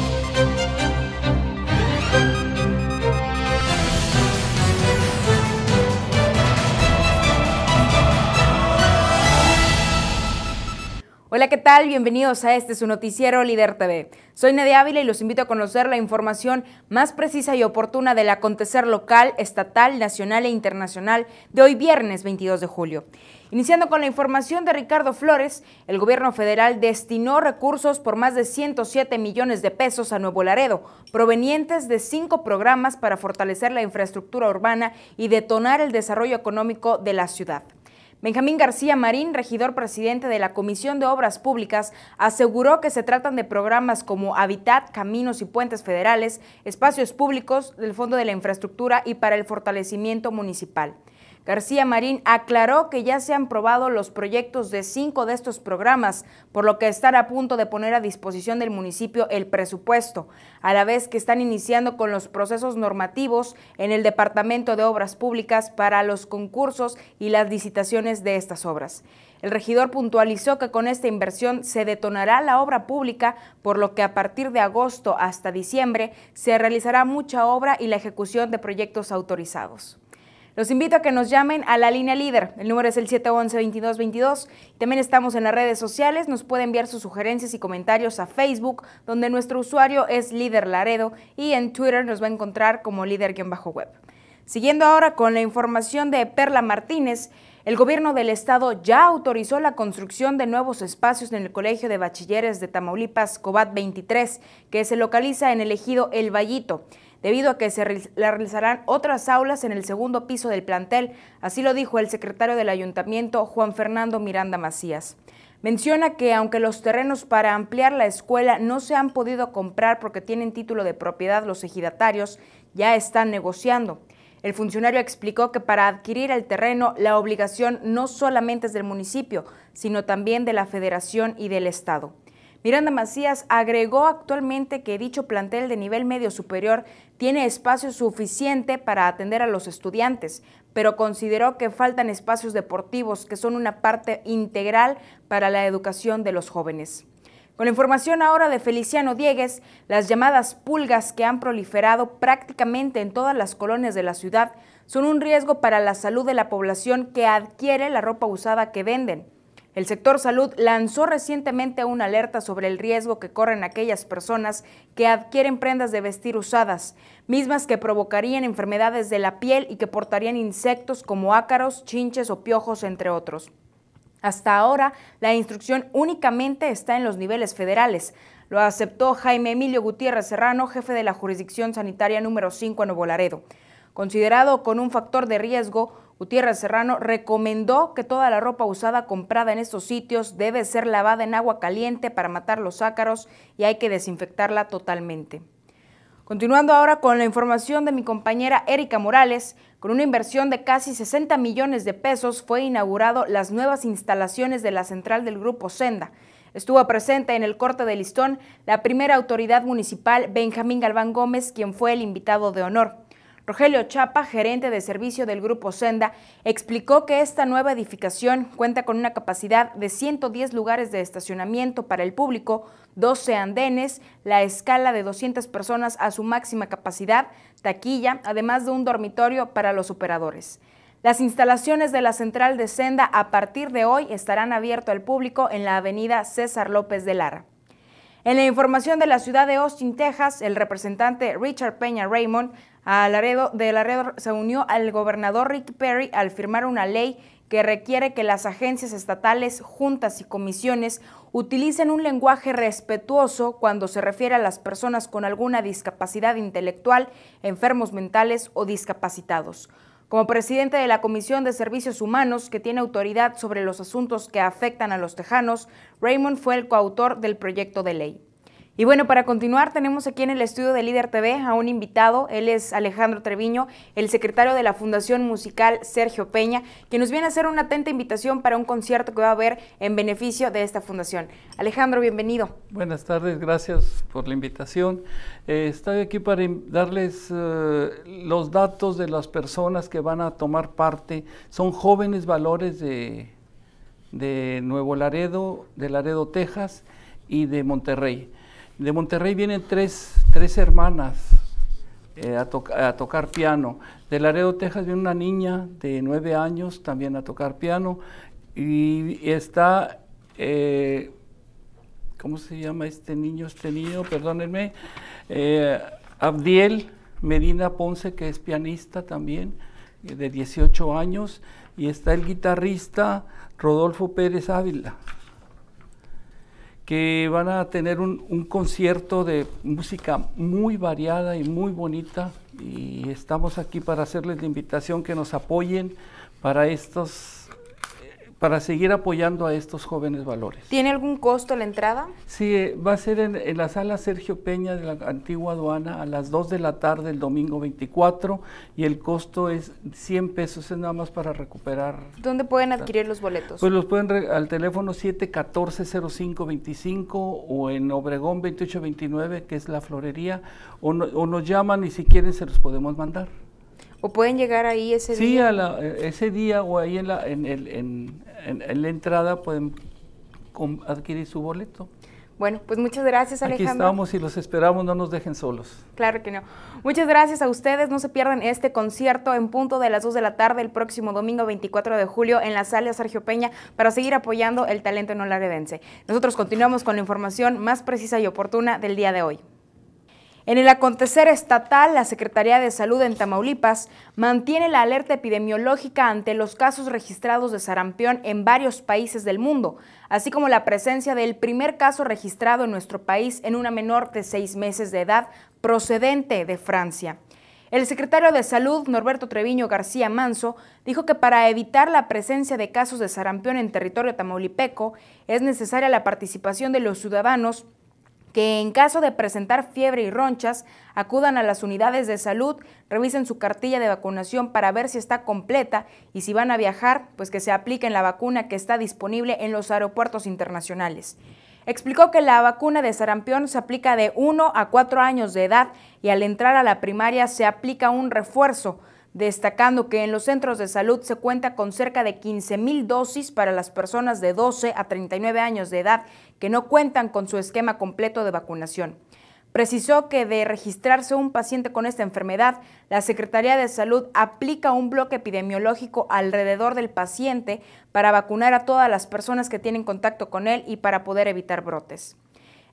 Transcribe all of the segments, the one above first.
Música Hola, ¿qué tal? Bienvenidos a este su noticiero Líder TV. Soy Nadia Ávila y los invito a conocer la información más precisa y oportuna del acontecer local, estatal, nacional e internacional de hoy viernes 22 de julio. Iniciando con la información de Ricardo Flores, el gobierno federal destinó recursos por más de 107 millones de pesos a Nuevo Laredo, provenientes de cinco programas para fortalecer la infraestructura urbana y detonar el desarrollo económico de la ciudad. Benjamín García Marín, regidor presidente de la Comisión de Obras Públicas, aseguró que se tratan de programas como Habitat, Caminos y Puentes Federales, Espacios Públicos, del Fondo de la Infraestructura y para el Fortalecimiento Municipal. García Marín aclaró que ya se han probado los proyectos de cinco de estos programas, por lo que estará a punto de poner a disposición del municipio el presupuesto, a la vez que están iniciando con los procesos normativos en el Departamento de Obras Públicas para los concursos y las licitaciones de estas obras. El regidor puntualizó que con esta inversión se detonará la obra pública, por lo que a partir de agosto hasta diciembre se realizará mucha obra y la ejecución de proyectos autorizados. Los invito a que nos llamen a la línea líder. El número es el 711-2222. También estamos en las redes sociales. Nos puede enviar sus sugerencias y comentarios a Facebook, donde nuestro usuario es Líder Laredo, y en Twitter nos va a encontrar como líder-web. Siguiendo ahora con la información de Perla Martínez, el gobierno del estado ya autorizó la construcción de nuevos espacios en el Colegio de Bachilleres de Tamaulipas, COBAT 23, que se localiza en el ejido El Vallito debido a que se realizarán otras aulas en el segundo piso del plantel, así lo dijo el secretario del ayuntamiento, Juan Fernando Miranda Macías. Menciona que aunque los terrenos para ampliar la escuela no se han podido comprar porque tienen título de propiedad los ejidatarios, ya están negociando. El funcionario explicó que para adquirir el terreno la obligación no solamente es del municipio, sino también de la federación y del Estado. Miranda Macías agregó actualmente que dicho plantel de nivel medio superior tiene espacio suficiente para atender a los estudiantes, pero consideró que faltan espacios deportivos que son una parte integral para la educación de los jóvenes. Con información ahora de Feliciano Diegues, las llamadas pulgas que han proliferado prácticamente en todas las colonias de la ciudad son un riesgo para la salud de la población que adquiere la ropa usada que venden. El sector salud lanzó recientemente una alerta sobre el riesgo que corren aquellas personas que adquieren prendas de vestir usadas, mismas que provocarían enfermedades de la piel y que portarían insectos como ácaros, chinches o piojos, entre otros. Hasta ahora, la instrucción únicamente está en los niveles federales. Lo aceptó Jaime Emilio Gutiérrez Serrano, jefe de la jurisdicción sanitaria número 5 en Nuevo Laredo. Considerado con un factor de riesgo, Gutiérrez Serrano recomendó que toda la ropa usada comprada en estos sitios debe ser lavada en agua caliente para matar los ácaros y hay que desinfectarla totalmente. Continuando ahora con la información de mi compañera Erika Morales, con una inversión de casi 60 millones de pesos fue inaugurado las nuevas instalaciones de la central del Grupo Senda. Estuvo presente en el corte de listón la primera autoridad municipal, Benjamín Galván Gómez, quien fue el invitado de honor. Rogelio Chapa, gerente de servicio del Grupo Senda, explicó que esta nueva edificación cuenta con una capacidad de 110 lugares de estacionamiento para el público, 12 andenes, la escala de 200 personas a su máxima capacidad, taquilla, además de un dormitorio para los operadores. Las instalaciones de la central de Senda a partir de hoy estarán abiertas al público en la avenida César López de Lara. En la información de la ciudad de Austin, Texas, el representante Richard Peña Raymond de Laredo se unió al gobernador Rick Perry al firmar una ley que requiere que las agencias estatales, juntas y comisiones utilicen un lenguaje respetuoso cuando se refiere a las personas con alguna discapacidad intelectual, enfermos mentales o discapacitados. Como presidente de la Comisión de Servicios Humanos, que tiene autoridad sobre los asuntos que afectan a los tejanos, Raymond fue el coautor del proyecto de ley. Y bueno, para continuar, tenemos aquí en el estudio de Líder TV a un invitado. Él es Alejandro Treviño, el secretario de la Fundación Musical Sergio Peña, que nos viene a hacer una atenta invitación para un concierto que va a haber en beneficio de esta fundación. Alejandro, bienvenido. Buenas tardes, gracias por la invitación. Eh, estoy aquí para darles eh, los datos de las personas que van a tomar parte. Son jóvenes valores de, de Nuevo Laredo, de Laredo, Texas y de Monterrey de Monterrey vienen tres, hermanas eh, a, tocar piano. De Laredo, Texas, viene una niña de nueve años también a tocar piano. Y, está, eh, ¿cómo se llama este niño? Este niño, perdónenme, eh, Abdiel Medina Ponce, que es pianista también, de 18 años. Y está el guitarrista Rodolfo Pérez Ávila que van a tener un, un, concierto de música muy variada y muy bonita y estamos aquí para hacerles la invitación que nos apoyen para estos para seguir apoyando a estos jóvenes valores. ¿Tiene algún costo la entrada? Sí, eh, va a ser en, la sala Sergio Peña de la antigua aduana a las 2 de la tarde el domingo 24 y el costo es 100 pesos, es nada más para recuperar. ¿Dónde pueden adquirir los boletos? Pues los pueden al teléfono 7140525 o en Obregón 2829, que es la florería, o, nos llaman y si quieren se los podemos mandar. ¿O pueden llegar ahí ese día? Sí, eh, ese día o ahí en, la, el, en, en, la entrada pueden adquirir su boleto. Bueno, pues muchas gracias Alejandro. Aquí estamos y los esperamos, no nos dejen solos. Claro que no. Muchas gracias a ustedes, no se pierdan este concierto en punto de las 2 de la tarde el próximo domingo 24 de julio en la sala Sergio Peña para seguir apoyando el talento en Olaredense. Nosotros continuamos con la información más precisa y oportuna del día de hoy. En el acontecer estatal, la Secretaría de Salud en Tamaulipas mantiene la alerta epidemiológica ante los casos registrados de sarampión en varios países del mundo, así como la presencia del primer caso registrado en nuestro país en una menor de seis meses de edad procedente de Francia. El secretario de Salud, Norberto Treviño García Manso, dijo que para evitar la presencia de casos de sarampión en territorio tamaulipeco es necesaria la participación de los ciudadanos que en caso de presentar fiebre y ronchas, acudan a las unidades de salud, revisen su cartilla de vacunación para ver si está completa y si van a viajar, pues que se apliquen la vacuna que está disponible en los aeropuertos internacionales. Explicó que la vacuna de sarampión se aplica de 1 a 4 años de edad y al entrar a la primaria se aplica un refuerzo, destacando que en los centros de salud se cuenta con cerca de 15.000 mil dosis para las personas de 12 a 39 años de edad que no cuentan con su esquema completo de vacunación. Precisó que de registrarse un paciente con esta enfermedad, la Secretaría de Salud aplica un bloque epidemiológico alrededor del paciente para vacunar a todas las personas que tienen contacto con él y para poder evitar brotes.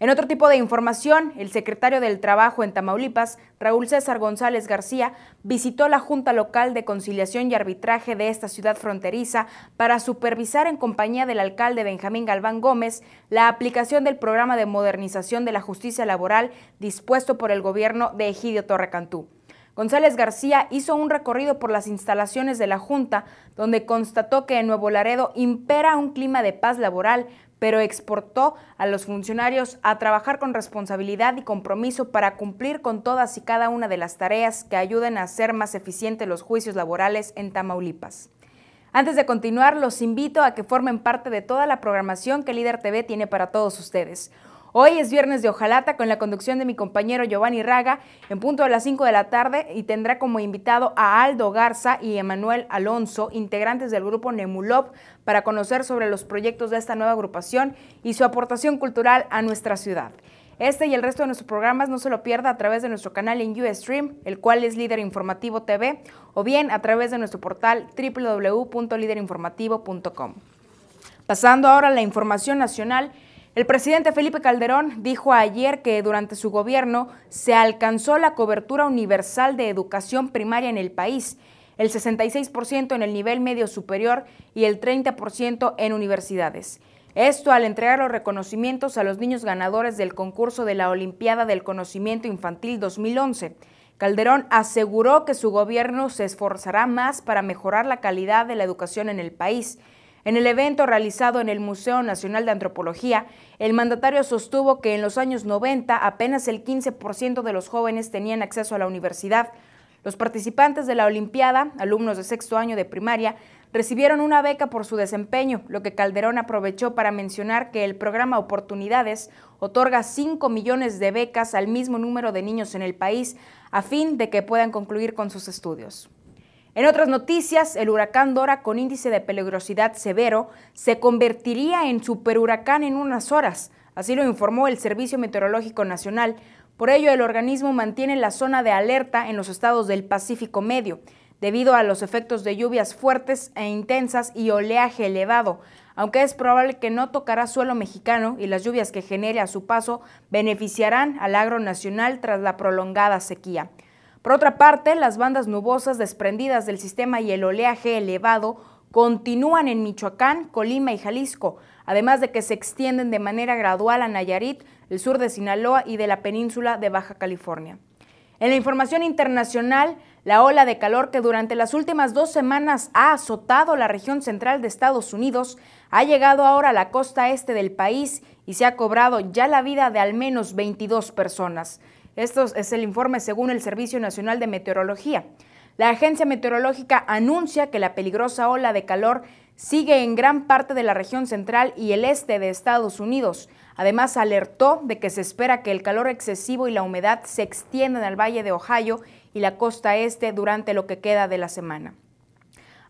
En otro tipo de información, el secretario del Trabajo en Tamaulipas, Raúl César González García, visitó la Junta Local de Conciliación y Arbitraje de esta ciudad fronteriza para supervisar en compañía del alcalde Benjamín Galván Gómez la aplicación del programa de modernización de la justicia laboral dispuesto por el gobierno de Egidio Torrecantú. González García hizo un recorrido por las instalaciones de la Junta, donde constató que en Nuevo Laredo impera un clima de paz laboral, pero exportó a los funcionarios a trabajar con responsabilidad y compromiso para cumplir con todas y cada una de las tareas que ayuden a hacer más eficientes los juicios laborales en Tamaulipas. Antes de continuar, los invito a que formen parte de toda la programación que Líder TV tiene para todos ustedes. Hoy es viernes de Ojalata con la conducción de mi compañero Giovanni Raga en punto de las 5 de la tarde y tendrá como invitado a Aldo Garza y Emanuel Alonso, integrantes del grupo Nemulop, para conocer sobre los proyectos de esta nueva agrupación y su aportación cultural a nuestra ciudad. Este y el resto de nuestros programas no se lo pierda a través de nuestro canal en Ustream, el cual es Líder Informativo TV, o bien a través de nuestro portal www.liderinformativo.com. Pasando ahora a la información nacional, el presidente Felipe Calderón dijo ayer que durante su gobierno se alcanzó la cobertura universal de educación primaria en el país, el 66% en el nivel medio superior y el 30% en universidades. Esto al entregar los reconocimientos a los niños ganadores del concurso de la Olimpiada del Conocimiento Infantil 2011. Calderón aseguró que su gobierno se esforzará más para mejorar la calidad de la educación en el país en el evento realizado en el Museo Nacional de Antropología, el mandatario sostuvo que en los años 90 apenas el 15% de los jóvenes tenían acceso a la universidad. Los participantes de la Olimpiada, alumnos de sexto año de primaria, recibieron una beca por su desempeño, lo que Calderón aprovechó para mencionar que el programa Oportunidades otorga 5 millones de becas al mismo número de niños en el país, a fin de que puedan concluir con sus estudios. En otras noticias, el huracán Dora con índice de peligrosidad severo se convertiría en superhuracán en unas horas, así lo informó el Servicio Meteorológico Nacional. Por ello, el organismo mantiene la zona de alerta en los estados del Pacífico Medio, debido a los efectos de lluvias fuertes e intensas y oleaje elevado, aunque es probable que no tocará suelo mexicano y las lluvias que genere a su paso beneficiarán al agro nacional tras la prolongada sequía. Por otra parte, las bandas nubosas desprendidas del sistema y el oleaje elevado continúan en Michoacán, Colima y Jalisco, además de que se extienden de manera gradual a Nayarit, el sur de Sinaloa y de la península de Baja California. En la información internacional, la ola de calor que durante las últimas dos semanas ha azotado la región central de Estados Unidos ha llegado ahora a la costa este del país y se ha cobrado ya la vida de al menos 22 personas. Esto es el informe según el Servicio Nacional de Meteorología. La agencia meteorológica anuncia que la peligrosa ola de calor sigue en gran parte de la región central y el este de Estados Unidos. Además, alertó de que se espera que el calor excesivo y la humedad se extiendan al Valle de Ohio y la costa este durante lo que queda de la semana.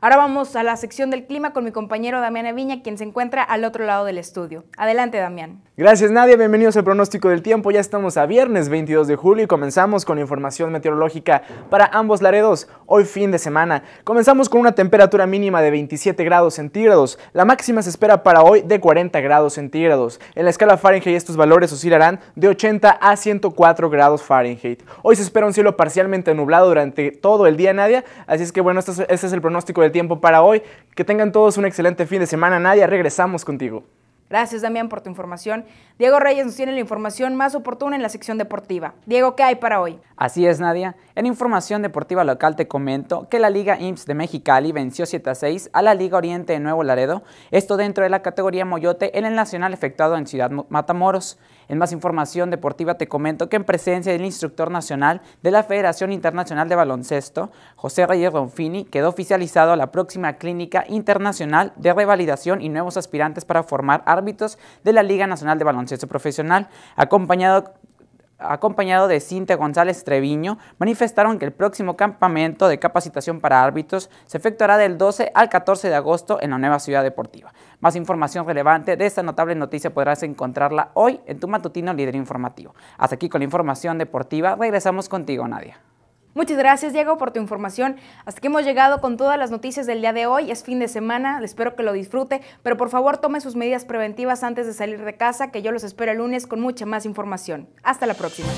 Ahora vamos a la sección del clima con mi compañero Damián Eviña, quien se encuentra al otro lado del estudio. Adelante, Damián. Gracias, Nadia. Bienvenidos al pronóstico del tiempo. Ya estamos a viernes 22 de julio y comenzamos con información meteorológica para ambos laredos. Hoy fin de semana. Comenzamos con una temperatura mínima de 27 grados centígrados. La máxima se espera para hoy de 40 grados centígrados. En la escala Fahrenheit estos valores oscilarán de 80 a 104 grados Fahrenheit. Hoy se espera un cielo parcialmente nublado durante todo el día, Nadia. Así es que bueno, este es, este el pronóstico del tiempo para hoy. Que tengan todos un excelente fin de semana. Nadia, regresamos contigo. Gracias, Damián, por tu información. Diego Reyes nos tiene la información más oportuna en la sección deportiva. Diego, ¿qué hay para hoy? Así es, Nadia. En información deportiva local te comento que la Liga IMSS de Mexicali venció 7 a 6 a la Liga Oriente de Nuevo Laredo, esto dentro de la categoría Moyote en el Nacional efectuado en Ciudad Matamoros. En más información deportiva te comento que en presencia del instructor nacional de la Federación Internacional de Baloncesto, José Reyes Donfini quedó oficializado la próxima clínica internacional de revalidación y nuevos aspirantes para formar árbitros de la Liga Nacional de Baloncesto Profesional, acompañado acompañado de Cintia González Treviño, manifestaron que el próximo campamento de capacitación para árbitros se efectuará del 12 al 14 de agosto en la nueva ciudad deportiva. Más información relevante de esta notable noticia podrás encontrarla hoy en tu matutino líder informativo. Hasta aquí con la información deportiva, regresamos contigo Nadia. Muchas gracias Diego por tu información. Hasta que hemos llegado con todas las noticias del día de hoy. Es fin de semana, espero que lo disfrute, pero por favor tome sus medidas preventivas antes de salir de casa, que yo los espero el lunes con mucha más información. Hasta la próxima.